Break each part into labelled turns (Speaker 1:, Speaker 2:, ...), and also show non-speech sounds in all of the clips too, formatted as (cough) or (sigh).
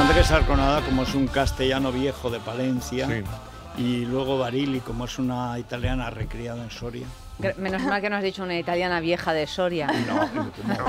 Speaker 1: Andrés Arconada, como es un castellano viejo de Palencia, y luego Barili, como es una italiana recriada en Soria. Menos mal que no has dicho una italiana vieja de Soria. no, no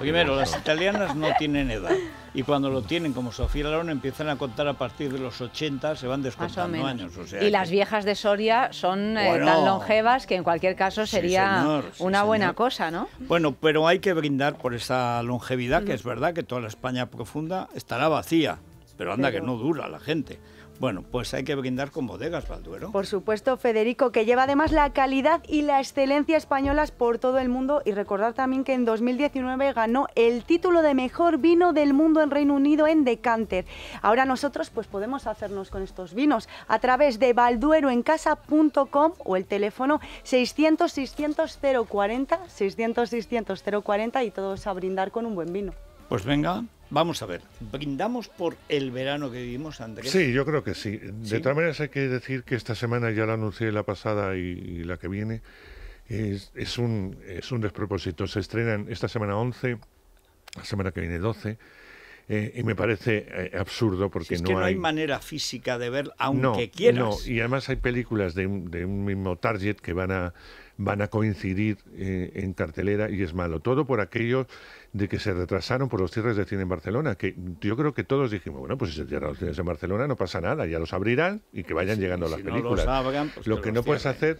Speaker 1: Primero, las italianas no tienen edad y cuando lo tienen como Sofía Larón empiezan a contar a partir de los 80, se van descontando años. y las viejas de Soria son eh, tan longevas que en cualquier caso sería una buena cosa, ¿no? Bueno, pero hay que brindar por esa longevidad, que es verdad que toda la España profunda estará vacía, pero anda que no dura la gente. Bueno, pues hay que brindar con bodegas Valduero. Por supuesto, Federico, que lleva además la calidad y la excelencia españolas por todo el mundo. Y recordar también que en 2019 ganó el título de mejor vino del mundo en Reino Unido en Decanter. Ahora nosotros pues podemos hacernos con estos vinos a través de valdueroencasa.com o el teléfono 600 600 040 600 600 040 y todos a brindar con un buen vino. Pues venga, Vamos a ver, brindamos por el verano que vivimos, Andrés. Sí,
Speaker 2: yo creo que sí. De todas maneras hay que decir que esta semana, ya la anuncié la pasada y, la que viene, es, un, es un despropósito. Se estrenan esta semana 11, la semana que viene 12. Eh, y me parece eh, absurdo porque no, hay...
Speaker 1: manera física de ver aunque quieras. No,
Speaker 2: y además hay películas de un, de mismo target que van a van a coincidir eh, en cartelera y es malo. Todo por aquello de que se retrasaron por los cierres de cine en Barcelona, que yo creo que todos dijimos, bueno, pues si se cierran los cines en Barcelona no pasa nada, ya los abrirán y que vayan llegando las películas. Pues lo que, no puedes hacer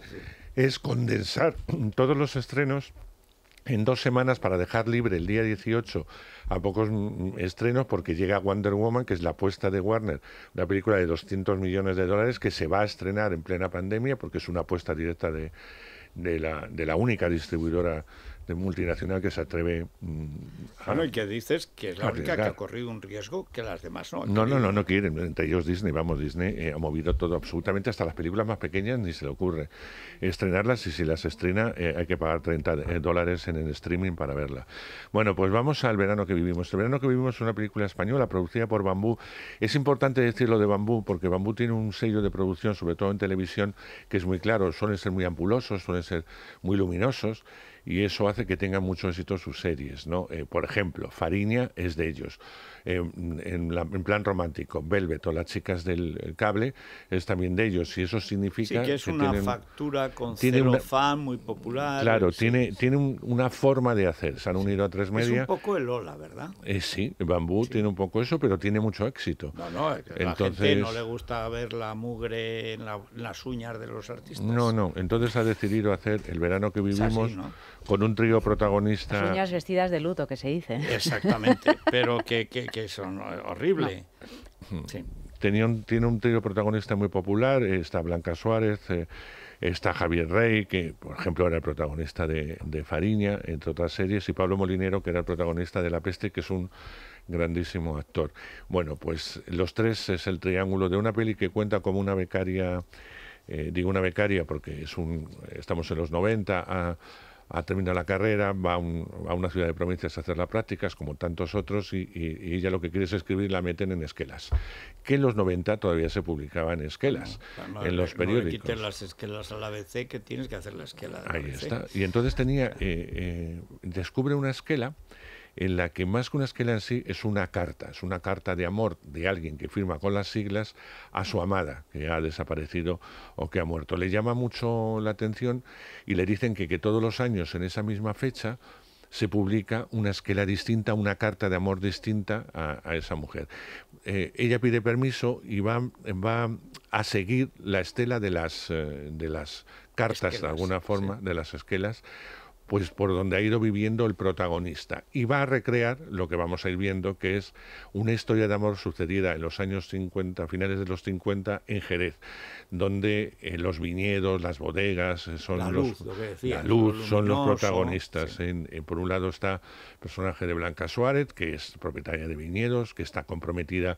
Speaker 2: es condensar todos los estrenos en dos semanas para dejar libre el día 18 a pocos estrenos porque llega Wonder Woman, que es la apuesta de Warner, una película de 200 millones de dólares que se va a estrenar en plena pandemia porque es una apuesta directa de, de la única distribuidora de multinacional que se atreve mm,
Speaker 1: a... Bueno, y que dices que es la única que ha corrido un riesgo que las demás no. no, no,
Speaker 2: no, no quieren. Entre ellos Disney, vamos, Disney eh, ha movido todo absolutamente, hasta las películas más pequeñas ni se le ocurre estrenarlas y si las estrena eh, hay que pagar 30 eh, dólares en el streaming para verla. Bueno, pues vamos al verano que vivimos. El verano que vivimos es una película española producida por Bambú. Es importante decirlo de Bambú porque Bambú tiene un sello de producción, sobre todo en televisión, que es muy claro. Suelen ser muy ambulosos suelen ser muy luminosos y eso hace que tengan mucho éxito sus series. ¿no? Eh, por ejemplo, Farinia es de ellos. Em, en, plan romántico, Velvet o las chicas del cable es también de ellos y eso significa... Sí, que es una factura con
Speaker 1: fan muy popular. Claro,
Speaker 2: tiene, tiene una forma de hacer, se han unido a tres medios. Es un
Speaker 1: poco el Ola, ¿verdad?
Speaker 2: Eh, sí, Bambú tiene un poco eso, pero tiene mucho éxito. No, no, la gente no le
Speaker 1: gusta ver la mugre en, las uñas de los artistas. No,
Speaker 2: no, entonces ha decidido hacer el verano que vivimos con un trío protagonista. Las uñas
Speaker 1: vestidas de luto, que se dice. Exactamente, (laughs) pero que, que, son horrible.
Speaker 2: Tenía tiene un trío protagonista muy popular, eh, está Blanca Suárez, eh, está Javier Rey, que por ejemplo era el protagonista de, Fariña, entre otras series, y Pablo Molinero, que era el protagonista de La Peste, que es un grandísimo actor. Bueno, pues los tres es el triángulo de una peli que cuenta como una becaria, eh, digo una becaria porque es un, estamos en los 90, a, ah, ha terminado la carrera, va a, una ciudad de provincias a hacer las prácticas, como tantos otros, y, y, ella lo que quiere es escribir la meten en esquelas. Que en los 90 todavía se publicaban esquelas en los periódicos. No quiten
Speaker 1: las esquelas al la ABC, que tienes que hacer la esquela. Ahí está.
Speaker 2: Y entonces tenía, eh, eh, descubre una esquela en la que más que una esquela en sí es una carta, es una carta de amor de alguien que firma con las siglas a su amada, que ha desaparecido o que ha muerto. Le llama mucho la atención y le dicen que, que todos los años en esa misma fecha se publica una esquela distinta, una carta de amor distinta a, esa mujer. Eh, ella pide permiso y va, va, a seguir la estela de las, eh, de las cartas, de alguna forma, de las esquelas, pues por donde ha ido viviendo el protagonista y va a recrear lo que vamos a ir viendo que es una historia de amor sucedida en los años 50, finales de los 50 en Jerez, donde eh, los viñedos, las bodegas son los la luz son los protagonistas. por un lado está el personaje de Blanca Suárez, que es propietaria de viñedos, que está comprometida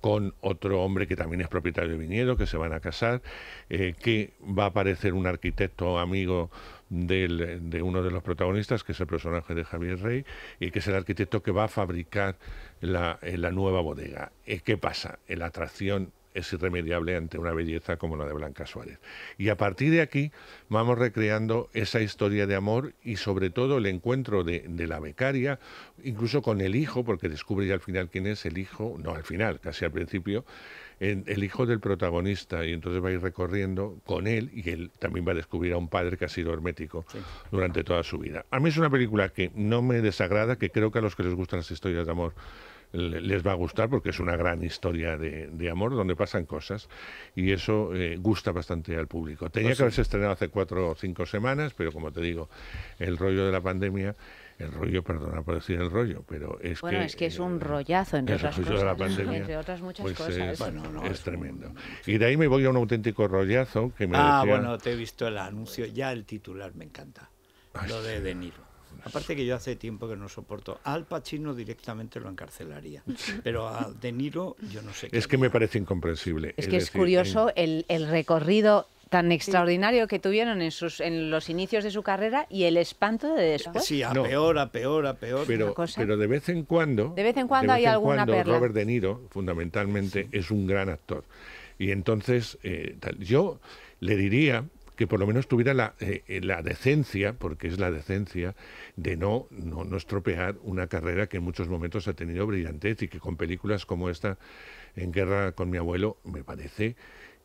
Speaker 2: con otro hombre que también es propietario de viñedo, que se van a casar, eh, que va a aparecer un arquitecto amigo de uno de los protagonistas, que es el personaje de Javier Rey, y que es el arquitecto que va a fabricar la, eh, la nueva bodega. Eh, ¿Qué pasa? La atracción es irremediable ante una belleza como la de Blanca Suárez. Y a partir de aquí vamos recreando esa historia de amor y sobre todo el encuentro de, la becaria, incluso con el hijo, porque descubre ya al final quién es el hijo, no al final, casi al principio, el hijo del protagonista y entonces va a ir recorriendo con él y él también va a descubrir a un padre que ha sido hermético durante toda su vida. A mí es una película que no me desagrada, que creo que a los que les gustan las historias de amor les va a gustar porque es una gran historia de, de amor donde pasan cosas y eso eh, gusta bastante al público. Tenía que pues haberse estrenado hace cuatro o cinco semanas, pero como te digo, el rollo de la pandemia el rollo, perdona por decir el rollo, pero es bueno, que... es
Speaker 1: que es un eh, rollazo, entre, otras, cosas, entre otras muchas pues, cosas. Eh, es, tremendo.
Speaker 2: Y de ahí me voy a un auténtico rollazo que me Ah, bueno,
Speaker 1: te he visto el anuncio, ya el titular me encanta, lo de De Niro. Aparte que yo hace tiempo que no soporto. Al Pacino directamente lo encarcelaría, pero a De Niro
Speaker 2: yo no sé. es que me parece incomprensible. Es, que es curioso
Speaker 1: el, recorrido tan extraordinario que tuvieron en sus en los inicios de su carrera y el espanto de después. Sí, a
Speaker 2: peor, a peor, a peor. Pero, pero de vez en cuando, de vez en cuando hay alguna cuando, Robert De Niro, fundamentalmente, es un gran actor. Y entonces, eh, yo le diría que por lo menos tuviera eh, eh, la, decencia, porque es la decencia, de no, no, estropear una carrera que en muchos momentos ha tenido brillantez y que con películas como esta, En guerra con mi abuelo, me parece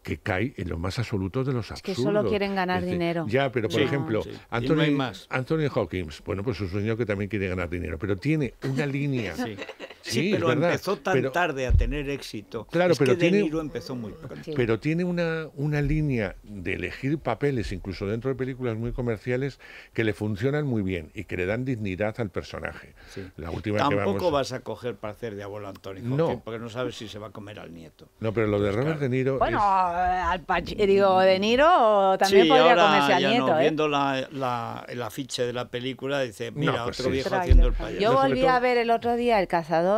Speaker 2: que cae en lo más absoluto de los absurdos. Es que solo quieren ganar dinero. Ya, pero por ejemplo, Anthony, Hawkins, bueno, pues es un que también quiere ganar dinero, pero tiene una línea sí. Sí, pero empezó tan
Speaker 1: tarde a tener éxito. pero que tiene, De Niro empezó muy Pero
Speaker 2: tiene una, una línea de elegir papeles, incluso dentro de películas muy comerciales, que le funcionan muy bien y que le dan dignidad al personaje. La última Tampoco
Speaker 1: vas a coger para hacer de abuelo Antonio, no. porque no sabes si se va a comer al nieto.
Speaker 2: No, pero lo de Robert De Niro. Bueno,
Speaker 1: al digo, De Niro también podría comerse al nieto. ¿eh? Viendo la, la, el afiche de la película, dice: Mira, pues otro viejo haciendo el payaso. Yo volví a ver el otro día El Cazador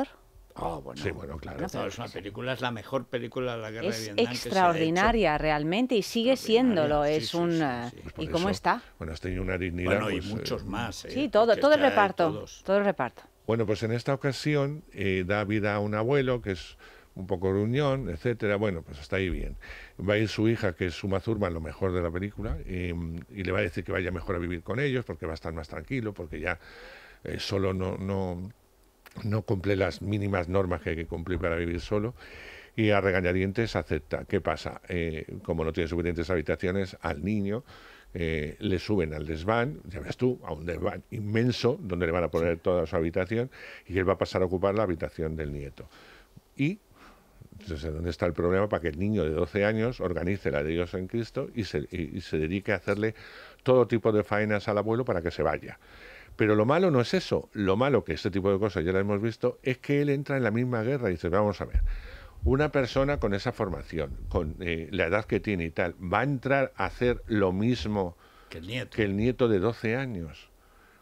Speaker 1: Ah, bueno, sí, bueno, claro. es una película, es la mejor película de la guerra de Vietnam. Es extraordinaria realmente y sigue siéndolo. es un eh, pues ¿Y cómo está?
Speaker 2: Bueno, has tenido una dignidad. Bueno, y pues,
Speaker 1: muchos eh, más. Eh, sí, todo, todo el reparto. Todo el reparto.
Speaker 2: Bueno, pues en esta ocasión eh, da vida a un abuelo que es un poco reunión, etcétera. Bueno, pues está ahí bien. Va a ir su hija, que es Suma mazurma, lo mejor de la película, em, y, le va a decir que vaya mejor a vivir con ellos porque va a estar más tranquilo, porque ya solo no, no, no cumple las mínimas normas que hay que cumplir para vivir solo y a regañadientes acepta. ¿Qué pasa? Eh, como no tiene suficientes habitaciones, al niño eh, le suben al desván, ya ves tú, a un desván inmenso donde le van a poner toda su habitación y él va a pasar a ocupar la habitación del nieto. Y entonces, ¿dónde está el problema? Para que el niño de 12 años organice la de Dios en Cristo y se, y se dedique a hacerle todo tipo de faenas al abuelo para que se vaya. Pero lo malo no es eso. Lo malo, que este tipo de cosas ya la hemos visto, es que él entra en la misma guerra y dice, vamos a ver, una persona con esa formación, con eh, la edad que tiene y tal, va a entrar a hacer lo mismo que el nieto, de 12 años,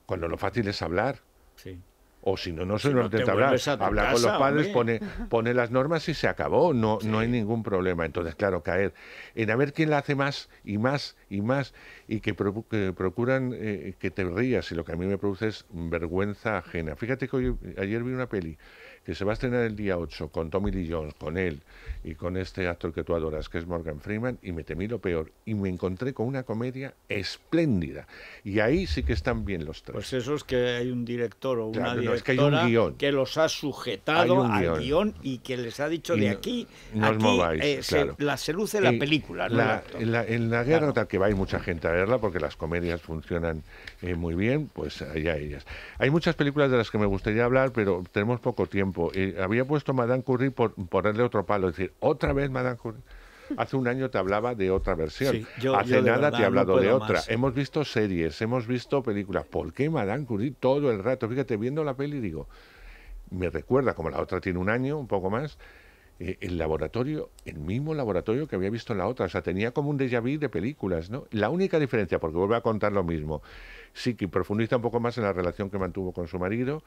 Speaker 2: cuando lo fácil es hablar. Sí o si no, no se lo nos hablar Habla con los padres, pone, pone, las normas y se acabó, no, no hay ningún problema. Entonces, claro, caer en a ver quién la hace más y más y más y que, procuran eh, que te rías y lo que a mí me produce es vergüenza ajena. Fíjate que ayer vi una peli que se va a estrenar el día 8 con Tommy Lee Jones, con él y con este actor que tú adoras, que es Morgan Freeman, y me temí lo peor. Y me encontré con una comedia espléndida. Y ahí sí que están bien los tres. Pues eso
Speaker 1: es que hay un director o una directora que, los ha sujetado al guión. y que les ha dicho de aquí, aquí eh, la, se luce la película. en,
Speaker 2: la, guerra tal que va hay mucha gente a verla porque las comedias funcionan eh, muy bien, pues allá ellas. Hay muchas películas de las que me gustaría hablar, pero tenemos poco tiempo había puesto Madame Curie por ponerle otro palo, es decir, otra vez Madame Curie. Hace un año te hablaba de otra versión. Hace nada te he hablado de otra. Hemos visto series, hemos visto películas. ¿Por qué Madame Curie todo el rato? Fíjate, viendo la peli digo, me recuerda, como la otra tiene un año, un poco más, eh, el laboratorio, el mismo laboratorio que había visto en la otra. O sea, tenía como un déjà vu de películas, ¿no? La única diferencia, porque vuelve a contar lo mismo, sí que profundiza un poco más en la relación que mantuvo con su marido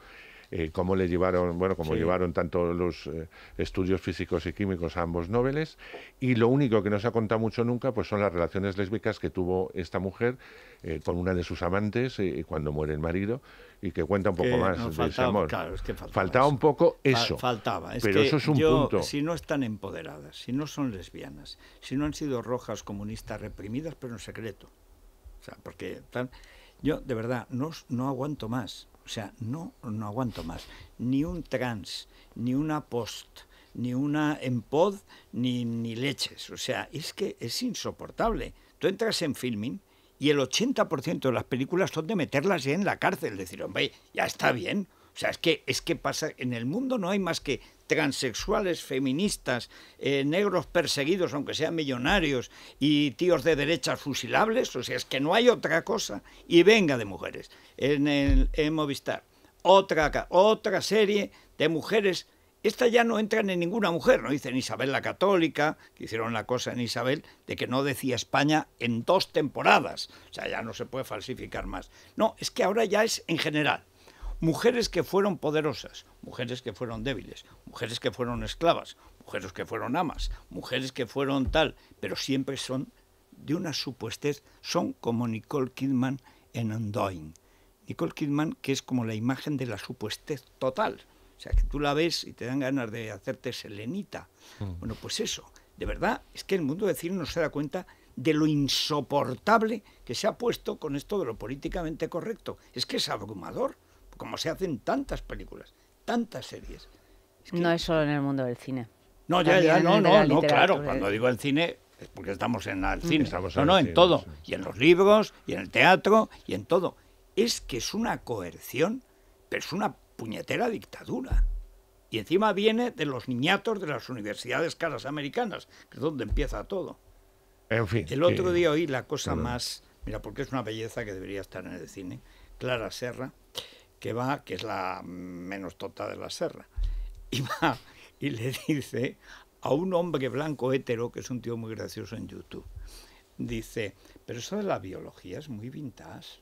Speaker 2: eh, cómo le llevaron, bueno, cómo llevaron tanto los eh, estudios físicos y químicos a ambos noveles. Y lo único que no se ha contado mucho nunca, pues son las relaciones lésbicas que tuvo esta mujer eh, con una de sus amantes cuando muere el marido y que cuenta un poco más de ese amor. que faltaba, un poco eso. Faltaba. Es pero eso es un punto. Si
Speaker 1: no están empoderadas, si no son lesbianas, si no han sido rojas comunistas reprimidas, pero en secreto. O sea, porque yo de verdad no, no aguanto más. O sea, no, no aguanto más. Ni un trans, ni una post, ni una en pod, ni, ni leches. O sea, es que es insoportable. Tú entras en filming y el 80% de las películas son de meterlas en la cárcel. Decir, hombre, ya está bien. O sea, es que, es que pasa, en el mundo no hay más que transexuales, feministas, eh, negros perseguidos, aunque sean millonarios, y tíos de derecha fusilables, o sea, es que no hay otra cosa, y venga de mujeres, en, el, Movistar. Otra, otra serie de mujeres, esta ya no entran en ninguna mujer, no dicen Isabel la Católica, que hicieron la cosa en Isabel, de que no decía España en dos temporadas, o sea, ya no se puede falsificar más. No, es que ahora ya es en general mujeres que fueron poderosas, mujeres que fueron débiles, mujeres que fueron esclavas, mujeres que fueron amas, mujeres que fueron tal, pero siempre son de una supuestez, son como Nicole Kidman en Undoing. Nicole Kidman, que es como la imagen de la supuestez total. O sea, que tú la ves y te dan ganas de hacerte selenita. Mm. Bueno, pues eso. De verdad, es que el mundo de cine no se da cuenta de lo insoportable que se ha puesto con esto de lo políticamente correcto. Es que es abrumador como se hacen tantas películas, tantas series. No es solo en el mundo del cine. No, ya, ya, no, no, no, claro. Cuando digo el cine, es porque estamos en el cine. Estamos no, no, en todo. Y en los libros, y en el teatro, y en todo. Es que es una coerción, pero es una puñetera dictadura. Y encima viene de los niñatos de las universidades caras americanas, que es donde empieza todo.
Speaker 2: En fin. El otro
Speaker 1: día oí la cosa más. Mira, porque es una belleza que debería estar en el cine. Clara Serra, que va, que es la menos tota de la serra, y va y le dice a un hombre blanco hétero, que es un tío muy gracioso en YouTube, dice, pero eso de la biología es muy vintage.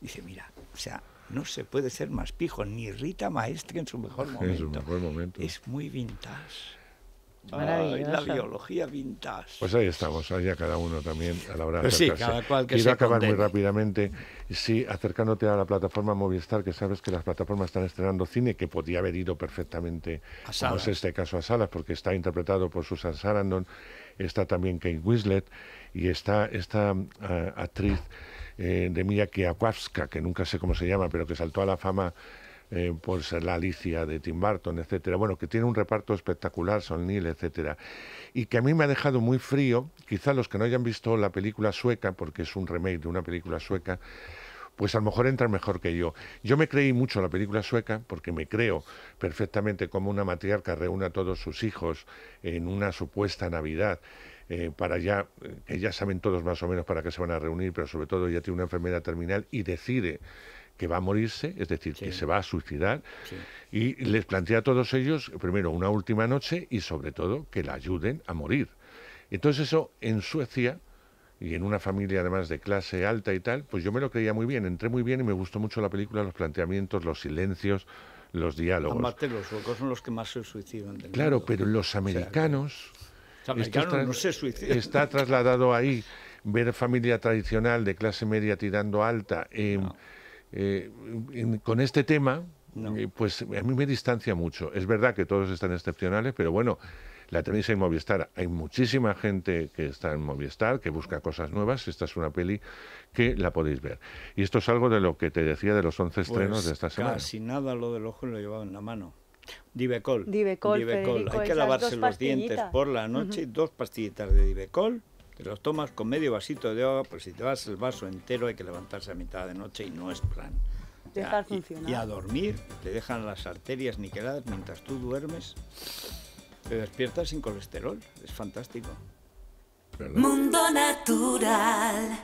Speaker 1: Dice, mira, o sea, no se puede ser más pijo, ni Rita Maestre en su mejor momento. (laughs) En su mejor momento. Es muy vintage la biología vintage. Pues ahí
Speaker 2: estamos, allá cada uno también a la hora de pues sí, cada cual que Quiero acabar muy rápidamente, sí, acercándote a la plataforma Movistar, que sabes que las plataformas están estrenando cine que podía haber ido perfectamente, a este caso, a Salas, porque está interpretado por Susan Sarandon, está también Kate Winslet y está esta eh, actriz eh, de Mia Kiawkowska, que nunca sé cómo se llama, pero que saltó a la fama eh, ...por pues, ser la Alicia de Tim Burton, etcétera. Bueno, que tiene un reparto espectacular, son Neil etcétera. Y que a mí me ha dejado muy frío, quizá los que no hayan visto la película sueca, porque es un remake de una película sueca, pues a lo mejor entran mejor que yo. Yo me creí mucho la película sueca porque me creo perfectamente como una matriarca reúne a todos sus hijos en una supuesta Navidad. Eh, para ya, eh, que ya saben todos más o menos para qué se van a reunir, pero sobre todo ya tiene una enfermedad terminal y decide que va a morirse, es decir, que se va a suicidar. Y les plantea a todos ellos, primero, una última noche y sobre todo que la ayuden a morir. Entonces eso en Suecia, y en una familia además de clase alta y tal, pues yo me lo creía muy bien, entré muy bien y me gustó mucho la película, los planteamientos, los silencios, los diálogos.
Speaker 1: los locos son los que más se suicidan. claro,
Speaker 2: pero los americanos...
Speaker 1: no se Está
Speaker 2: trasladado ahí ver familia tradicional de clase media tirando alta. en... Eh, con este tema, eh, pues a mí me distancia mucho. Es verdad que todos están excepcionales, pero bueno, la tenéis en Movistar. Hay muchísima gente que está en Movistar, que busca cosas nuevas. Esta es una peli que la podéis ver. Y esto es algo de lo que te decía de los 11 pues estrenos de esta semana. Casi
Speaker 1: nada lo del ojo lo llevaba en la mano. Divecol. Divecol, Hay que lavarse los dientes por la noche, dos pastillitas de Divecol los tomas con medio vasito de agua, pero pues si te vas el vaso entero hay que levantarse a mitad de noche y no es plan. y, funcionar. Y a dormir te dejan las arterias niqueladas mientras tú duermes. Te despiertas sin colesterol. Es fantástico. Mundo natural.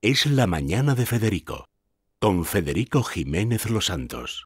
Speaker 1: Es la mañana de Federico. Con Federico Jiménez Los Santos.